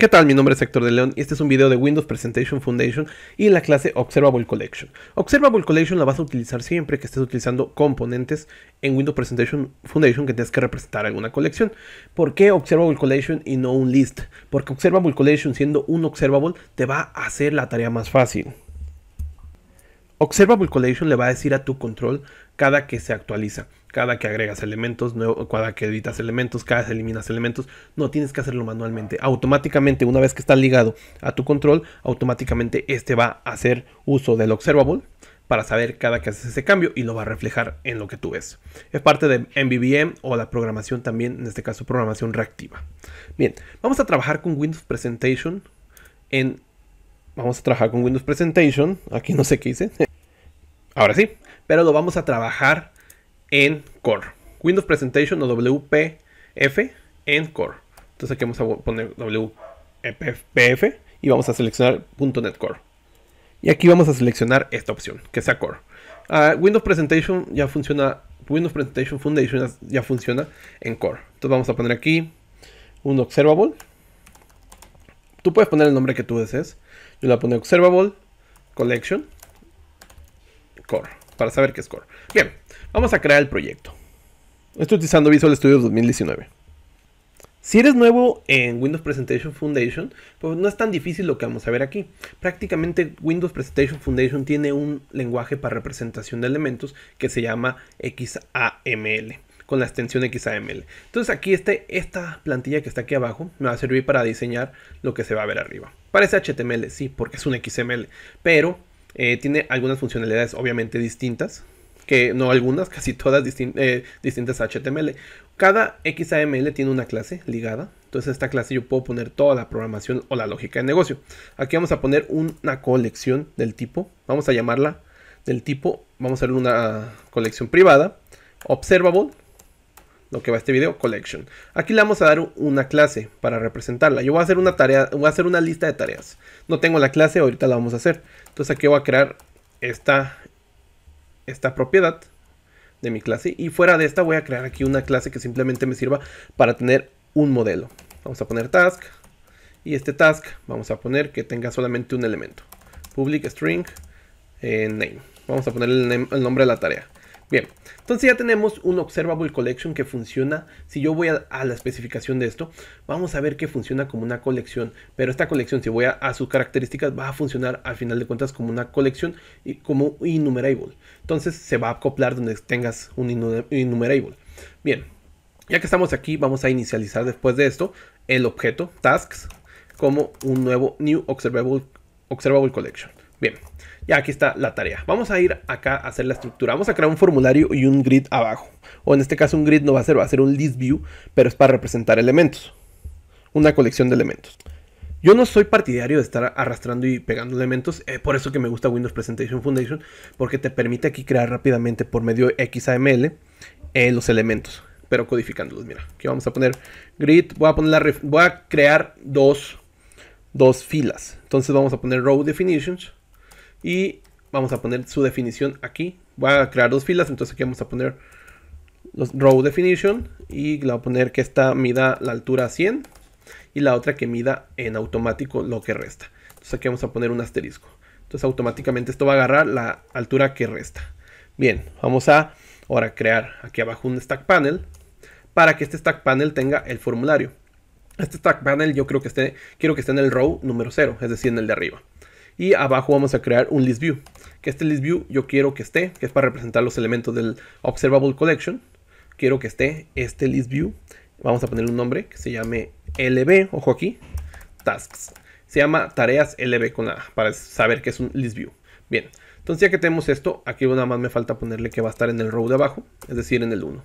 ¿Qué tal? Mi nombre es Héctor de León y este es un video de Windows Presentation Foundation y la clase Observable Collection. Observable Collection la vas a utilizar siempre que estés utilizando componentes en Windows Presentation Foundation que tengas que representar alguna colección. ¿Por qué Observable Collection y no un list? Porque Observable Collection siendo un observable te va a hacer la tarea más fácil. Observable Collection le va a decir a tu control cada que se actualiza, cada que agregas elementos, cada que editas elementos, cada que eliminas elementos. No tienes que hacerlo manualmente. Automáticamente, una vez que está ligado a tu control, automáticamente este va a hacer uso del Observable para saber cada que haces ese cambio y lo va a reflejar en lo que tú ves. Es parte de MVVM o la programación también, en este caso programación reactiva. Bien, vamos a trabajar con Windows Presentation en vamos a trabajar con Windows Presentation. Aquí no sé qué hice. Ahora sí, pero lo vamos a trabajar en Core. Windows Presentation o WPF en Core. Entonces aquí vamos a poner WPF y vamos a seleccionar .NET Core. Y aquí vamos a seleccionar esta opción, que sea Core. Ah, Windows Presentation ya funciona, Windows Presentation Foundation ya funciona en Core. Entonces vamos a poner aquí un observable. Tú puedes poner el nombre que tú desees. Yo le voy observable collection para saber qué es Core. Bien, vamos a crear el proyecto. Estoy utilizando Visual Studio 2019. Si eres nuevo en Windows Presentation Foundation, pues no es tan difícil lo que vamos a ver aquí. Prácticamente Windows Presentation Foundation tiene un lenguaje para representación de elementos que se llama XAML, con la extensión XAML. Entonces aquí este, esta plantilla que está aquí abajo me va a servir para diseñar lo que se va a ver arriba. Parece HTML, sí, porque es un XML, pero eh, tiene algunas funcionalidades obviamente distintas, que no algunas, casi todas eh, distintas a HTML. Cada XAML tiene una clase ligada, entonces esta clase yo puedo poner toda la programación o la lógica de negocio. Aquí vamos a poner una colección del tipo, vamos a llamarla del tipo, vamos a hacer una colección privada, observable, lo que va a este video, collection. Aquí le vamos a dar una clase para representarla. Yo voy a hacer una tarea, voy a hacer una lista de tareas. No tengo la clase, ahorita la vamos a hacer. Entonces aquí voy a crear esta, esta propiedad de mi clase. Y fuera de esta voy a crear aquí una clase que simplemente me sirva para tener un modelo. Vamos a poner task. Y este task vamos a poner que tenga solamente un elemento. Public string eh, name. Vamos a poner el nombre de la tarea. Bien, entonces ya tenemos un Observable Collection que funciona. Si yo voy a, la especificación de esto, vamos a ver que funciona como una colección. Pero esta colección, si voy a, sus características, va a funcionar al final de cuentas como una colección y como innumerable. Entonces se va a acoplar donde tengas un innumerable. Bien, ya que estamos aquí, vamos a inicializar después de esto el objeto tasks como un nuevo new observable, observable collection. Bien, ya aquí está la tarea. Vamos a ir acá a hacer la estructura. Vamos a crear un formulario y un grid abajo. O en este caso un grid no va a ser, va a ser un list view, pero es para representar elementos. Una colección de elementos. Yo no soy partidario de estar arrastrando y pegando elementos, eh, por eso que me gusta Windows Presentation Foundation, porque te permite aquí crear rápidamente por medio de XAML eh, los elementos, pero codificándolos. Mira, aquí vamos a poner grid, voy a, poner la voy a crear dos, dos filas. Entonces vamos a poner row definitions y vamos a poner su definición aquí. Voy a crear dos filas, entonces aquí vamos a poner los row definition y le voy a poner que esta mida la altura 100 y la otra que mida en automático lo que resta. Entonces aquí vamos a poner un asterisco. Entonces automáticamente esto va a agarrar la altura que resta. Bien, vamos a ahora crear aquí abajo un stack panel para que este stack panel tenga el formulario. Este stack panel yo creo que esté, quiero que esté en el row número 0, es decir, en el de arriba. Y abajo vamos a crear un list view. Que este list view yo quiero que esté, que es para representar los elementos del observable collection. Quiero que esté este list view. Vamos a ponerle un nombre que se llame LB, ojo aquí, tasks. Se llama tareas LB con la, para saber que es un list view. Bien, entonces ya que tenemos esto, aquí nada más me falta ponerle que va a estar en el row de abajo, es decir, en el 1.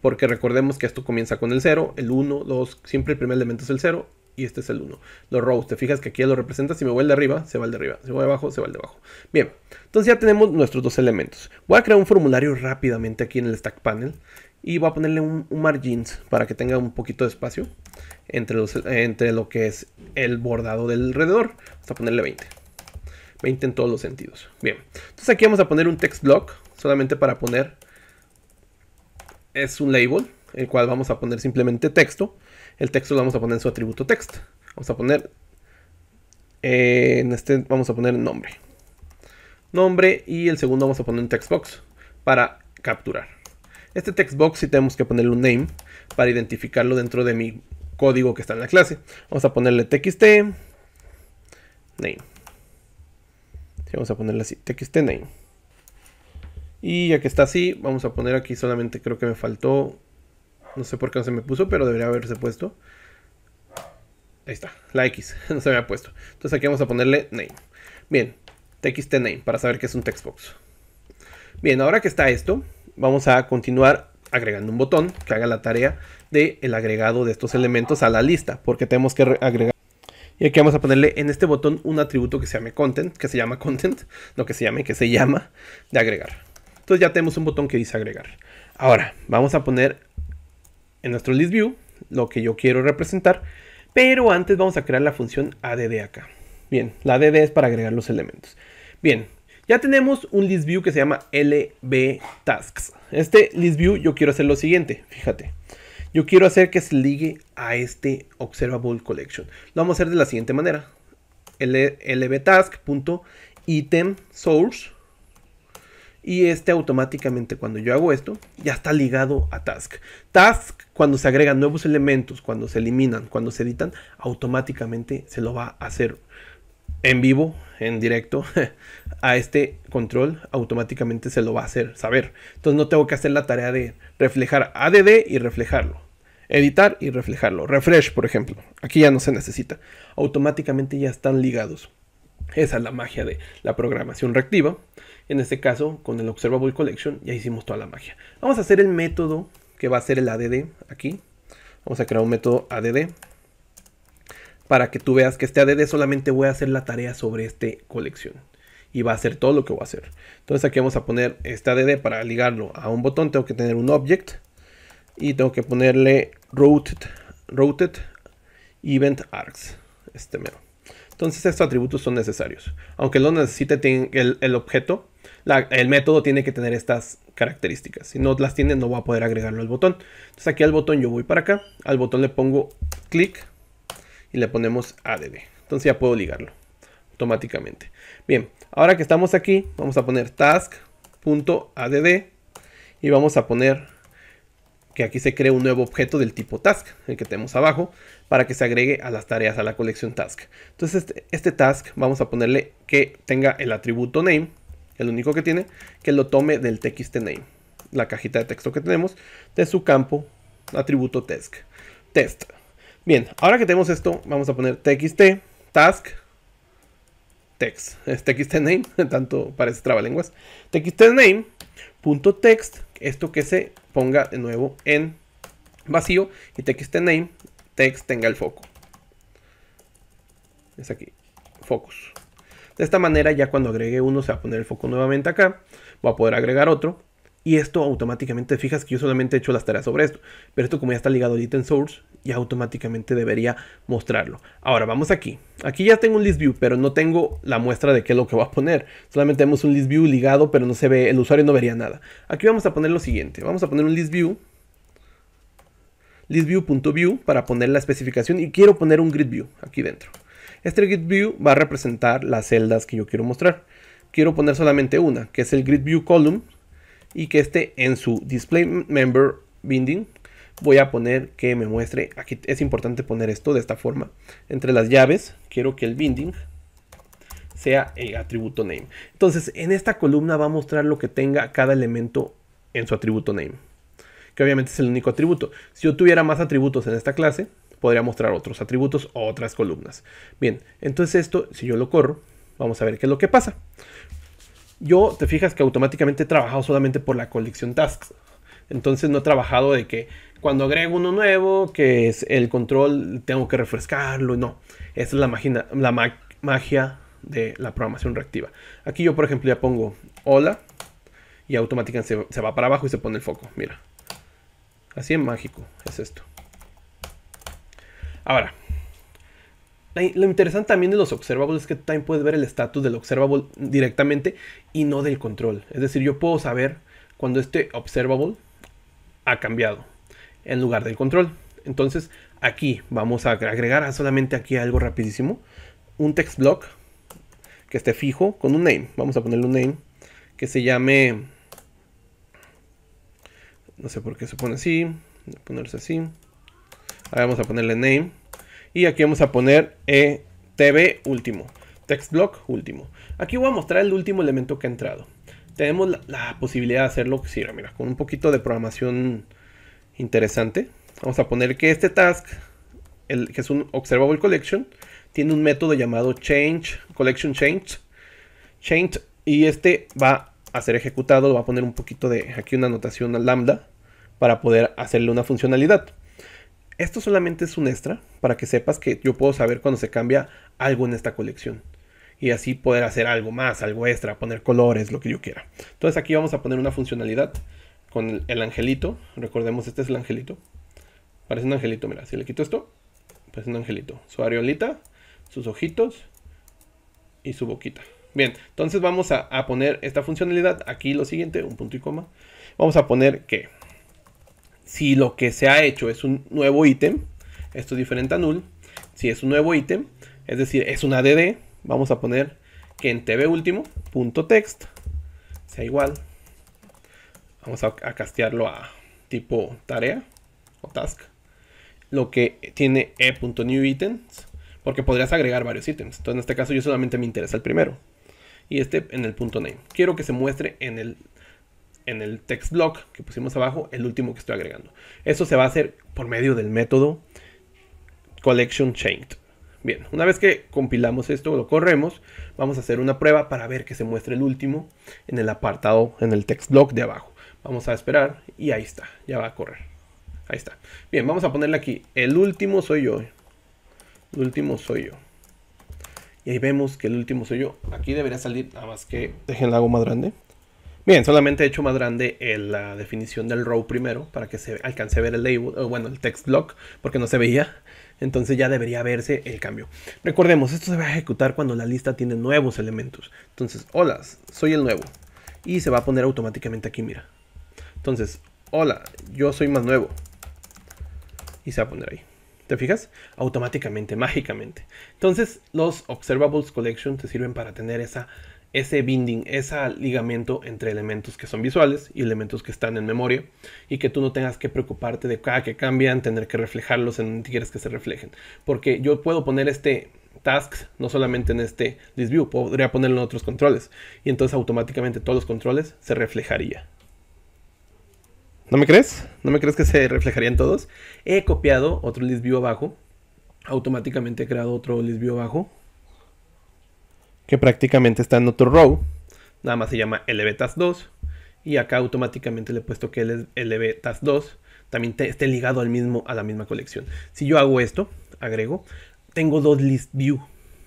Porque recordemos que esto comienza con el 0, el 1, 2, siempre el primer elemento es el 0 y este es el 1. Los rows, te fijas que aquí lo representa. Si me vuelve de arriba, se va al de arriba. Si me voy abajo, se va al de abajo. Bien, entonces ya tenemos nuestros dos elementos. Voy a crear un formulario rápidamente aquí en el stack panel. Y voy a ponerle un, margins para que tenga un poquito de espacio entre, los, entre lo que es el bordado del alrededor. Vamos a ponerle 20. 20 en todos los sentidos. Bien, entonces aquí vamos a poner un text block solamente para poner... Es un label, el cual vamos a poner simplemente texto el texto lo vamos a poner en su atributo text. Vamos a poner, eh, en este vamos a poner nombre. Nombre y el segundo vamos a poner un textbox para capturar. Este textbox si tenemos que ponerle un name para identificarlo dentro de mi código que está en la clase. Vamos a ponerle txt name. vamos a ponerle así, txt name. Y ya que está así, vamos a poner aquí solamente creo que me faltó no sé por qué no se me puso, pero debería haberse puesto. Ahí está, la X, no se me ha puesto. Entonces aquí vamos a ponerle name. Bien, txt name, para saber que es un textbox. Bien, ahora que está esto, vamos a continuar agregando un botón que haga la tarea de el agregado de estos elementos a la lista, porque tenemos que agregar. Y aquí vamos a ponerle en este botón un atributo que se llame content, que se llama content, no que se llame, que se llama de agregar. Entonces ya tenemos un botón que dice agregar. Ahora, vamos a poner en nuestro list view lo que yo quiero representar, pero antes vamos a crear la función add acá. Bien, la add es para agregar los elementos. Bien, ya tenemos un list view que se llama lbtasks. Este list view yo quiero hacer lo siguiente, fíjate. Yo quiero hacer que se ligue a este observable collection. Lo vamos a hacer de la siguiente manera. lbtask.itemsource. source y este automáticamente cuando yo hago esto ya está ligado a task. Task cuando se agregan nuevos elementos, cuando se eliminan, cuando se editan, automáticamente se lo va a hacer en vivo, en directo, a este control, automáticamente se lo va a hacer saber. Entonces no tengo que hacer la tarea de reflejar ADD y reflejarlo. Editar y reflejarlo. Refresh, por ejemplo. Aquí ya no se necesita. Automáticamente ya están ligados. Esa es la magia de la programación reactiva. En este caso, con el Observable Collection ya hicimos toda la magia. Vamos a hacer el método que va a ser el ADD aquí. Vamos a crear un método ADD para que tú veas que este ADD solamente voy a hacer la tarea sobre este colección. Y va a hacer todo lo que voy a hacer. Entonces aquí vamos a poner este ADD para ligarlo a un botón. Tengo que tener un object. Y tengo que ponerle routed, routed event arcs. Este mero. Entonces estos atributos son necesarios. Aunque lo necesite el objeto, el método tiene que tener estas características. Si no las tiene, no va a poder agregarlo al botón. Entonces aquí al botón yo voy para acá. Al botón le pongo clic y le ponemos add Entonces ya puedo ligarlo automáticamente. Bien, ahora que estamos aquí, vamos a poner task.add y vamos a poner que aquí se cree un nuevo objeto del tipo task, el que tenemos abajo, para que se agregue a las tareas, a la colección task. Entonces este, este task vamos a ponerle que tenga el atributo name el único que tiene, que lo tome del txtName. name, la cajita de texto que tenemos, de su campo atributo test. E test. Bien, ahora que tenemos esto, vamos a poner txt task text, es txtName, tanto parece trabalenguas, txt name punto text, esto que se ponga de nuevo en vacío y txtName, name text tenga el foco. Es aquí, focus. De esta manera ya cuando agregue uno se va a poner el foco nuevamente acá, voy a poder agregar otro y esto automáticamente, fijas que yo solamente he hecho las tareas sobre esto, pero esto como ya está ligado al Item Source, ya automáticamente debería mostrarlo. Ahora vamos aquí, aquí ya tengo un list view, pero no tengo la muestra de qué es lo que va a poner, solamente tenemos un list view ligado, pero no se ve, el usuario no vería nada. Aquí vamos a poner lo siguiente, vamos a poner un list view, listview.view para poner la especificación y quiero poner un grid view aquí dentro. Este grid view va a representar las celdas que yo quiero mostrar. Quiero poner solamente una, que es el grid view column y que esté en su display member binding. Voy a poner que me muestre, aquí es importante poner esto de esta forma. Entre las llaves quiero que el binding sea el atributo name. Entonces en esta columna va a mostrar lo que tenga cada elemento en su atributo name que obviamente es el único atributo. Si yo tuviera más atributos en esta clase, podría mostrar otros atributos o otras columnas. Bien, entonces esto, si yo lo corro, vamos a ver qué es lo que pasa. Yo, te fijas que automáticamente he trabajado solamente por la colección tasks. Entonces no he trabajado de que cuando agrego uno nuevo, que es el control, tengo que refrescarlo. No, esa es la, la magia de la programación reactiva. Aquí yo, por ejemplo, ya pongo hola y automáticamente se, se va para abajo y se pone el foco. Mira, así es mágico, es esto. Ahora, lo interesante también de los observables es que Time puedes ver el estatus del observable directamente y no del control. Es decir, yo puedo saber cuando este observable ha cambiado en lugar del control. Entonces, aquí vamos a agregar solamente aquí algo rapidísimo. Un text block que esté fijo con un name. Vamos a ponerle un name que se llame... No sé por qué se pone así. Ponerse así. Ahora vamos a ponerle name. Y aquí vamos a poner etb eh, TV último. Text block último. Aquí voy a mostrar el último elemento que ha entrado. Tenemos la, posibilidad de hacerlo, mira, con un poquito de programación interesante. Vamos a poner que este task, el, que es un observable collection, tiene un método llamado change, collection change, change, y este va a ser ejecutado, va a poner un poquito de, aquí una anotación a lambda, para poder hacerle una funcionalidad. Esto solamente es un extra para que sepas que yo puedo saber cuando se cambia algo en esta colección. Y así poder hacer algo más, algo extra, poner colores, lo que yo quiera. Entonces aquí vamos a poner una funcionalidad con el, angelito. Recordemos, este es el angelito. Parece un angelito, mira, si le quito esto, parece un angelito. Su areolita, sus ojitos y su boquita. Bien, entonces vamos a, a poner esta funcionalidad. Aquí lo siguiente, un punto y coma. Vamos a poner que si lo que se ha hecho es un nuevo ítem, esto es diferente a null, si es un nuevo ítem, es decir, es una ADD, vamos a poner que en tv último, punto text, sea igual, vamos a, a castearlo a tipo tarea o task, lo que tiene e.newItems, porque podrías agregar varios ítems, entonces en este caso yo solamente me interesa el primero, y este en el punto name, quiero que se muestre en el en el text block que pusimos abajo, el último que estoy agregando. Eso se va a hacer por medio del método collection chained. Bien, una vez que compilamos esto, lo corremos, vamos a hacer una prueba para ver que se muestre el último en el apartado, en el text block de abajo. Vamos a esperar y ahí está, ya va a correr. Ahí está. Bien, vamos a ponerle aquí, el último soy yo. Eh. El último soy yo. Y ahí vemos que el último soy yo. Aquí debería salir, nada más que dejen la lago más grande. Bien, solamente he hecho más grande la definición del row primero para que se alcance a ver el label, o bueno, el text block, porque no se veía. Entonces ya debería verse el cambio. Recordemos, esto se va a ejecutar cuando la lista tiene nuevos elementos. Entonces, hola, soy el nuevo. Y se va a poner automáticamente aquí, mira. Entonces, hola, yo soy más nuevo. Y se va a poner ahí. ¿Te fijas? Automáticamente, mágicamente. Entonces, los Observables Collection te sirven para tener esa ese binding, ese ligamento entre elementos que son visuales y elementos que están en memoria y que tú no tengas que preocuparte de cada que cambian, tener que reflejarlos en donde quieres que se reflejen. Porque yo puedo poner este tasks no solamente en este ListView, podría ponerlo en otros controles y entonces automáticamente todos los controles se reflejaría. ¿No me crees? ¿No me crees que se reflejarían todos? He copiado otro ListView abajo, automáticamente he creado otro ListView abajo que prácticamente está en otro row. Nada más se llama LBTAS2. Y acá automáticamente le he puesto que LBTAS2 también esté ligado al mismo, a la misma colección. Si yo hago esto, agrego, tengo dos list view,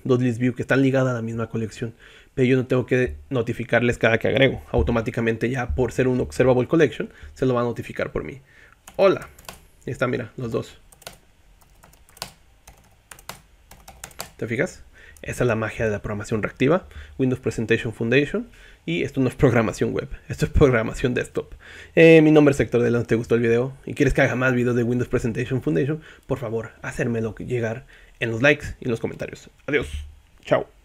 dos list view que están ligadas a la misma colección. Pero yo no tengo que notificarles cada que agrego. Automáticamente ya por ser un observable collection, se lo va a notificar por mí. Hola. Ahí está, mira, los dos. ¿Te fijas? Esa es la magia de la programación reactiva, Windows Presentation Foundation. Y esto no es programación web, esto es programación desktop. Eh, mi nombre es Héctor Delano, si te gustó el video y quieres que haga más videos de Windows Presentation Foundation, por favor, hacérmelo llegar en los likes y en los comentarios. Adiós, chao.